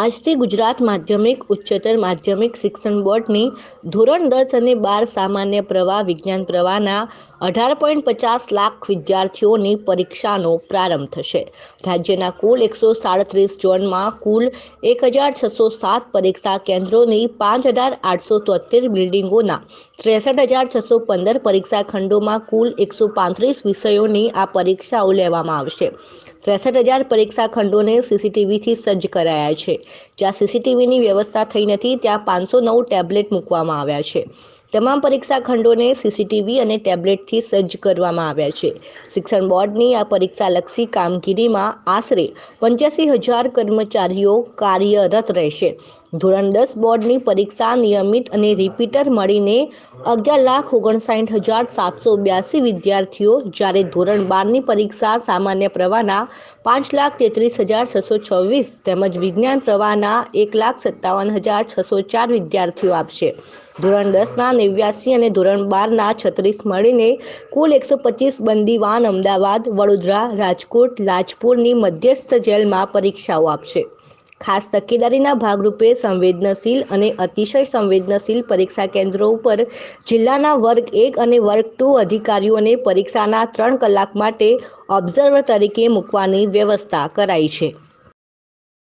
આજથી ગુજરાત માધ્યમિક ઉચ્ચતર માધ્યમિક શિક્ષણ બોર્ડની ધોરણ દસ અને બાર સામાન્ય પ્રવાહ વિજ્ઞાન પ્રવાહના અઢાર પોઈન્ટ પચાસ લાખ વિદ્યાર્થીઓની પરીક્ષાનો પ્રારંભ થશે રાજ્યના કુલ એકસો સાડત્રીસ ઝોનમાં કુલ એક હજાર છસો સાત પરીક્ષા કેન્દ્રોની પાંચ હજાર આઠસો તોતેર બિલ્ડિંગોના ત્રેસઠ હજાર છસો પંદર પરીક્ષા ખંડોમાં કુલ એકસો પાંત્રીસ વિષયોની આ પરીક્ષાઓ લેવામાં આવશે ત્રેસઠ હજાર પરીક્ષા ખંડોને સીસીટીવીથી સજ્જ કરાયા છે જ્યાં સીસીટીવીની વ્યવસ્થા થઈ નથી ત્યાં પાંચસો નવ ટેબ્લેટ મૂકવામાં આવ્યા છે તમામ પરીક્ષા ખંડોને સીસીટીવી અને ટેબ્લેટથી સજ્જ કરવામાં આવ્યા છે શિક્ષણ બોર્ડની આ પરીક્ષાલક્ષી કામગીરીમાં આશરે પંચ્યાસી હજાર કર્મચારીઓ કાર્યરત રહેશે ધોરણ દસ બોર્ડની પરીક્ષા નિયમિત અને રિપીટર મળીને અગિયાર લાખ ઓગણસાઠ હજાર સાતસો બ્યાસી વિદ્યાર્થીઓ જ્યારે ધોરણ બારની પરીક્ષા સામાન્ય પ્રવાહના પાંચ લાખ તેત્રીસ હજાર છસો છવ્વીસ તેમજ વિજ્ઞાન પ્રવાહના એક લાખ સત્તાવન હજાર છસો ચાર વિદ્યાર્થીઓ આપશે ધોરણ દસના નેવ્યાસી અને ધોરણ બારના છત્રીસ મળીને કુલ એકસો પચીસ બંદીવાન અમદાવાદ વડોદરા રાજકોટ લાજપુરની મધ્યસ્થ જેલમાં પરીક્ષાઓ આપશે ખાસ તકેદારીના ભાગરૂપે સંવેદનશીલ અને અતિશય સંવેદનશીલ પરીક્ષા કેન્દ્રો ઉપર જિલ્લાના વર્ગ એક અને વર્ગ ટુ અધિકારીઓને પરીક્ષાના ત્રણ કલાક માટે ઓબ્ઝર્વર તરીકે મૂકવાની વ્યવસ્થા કરાઈ છે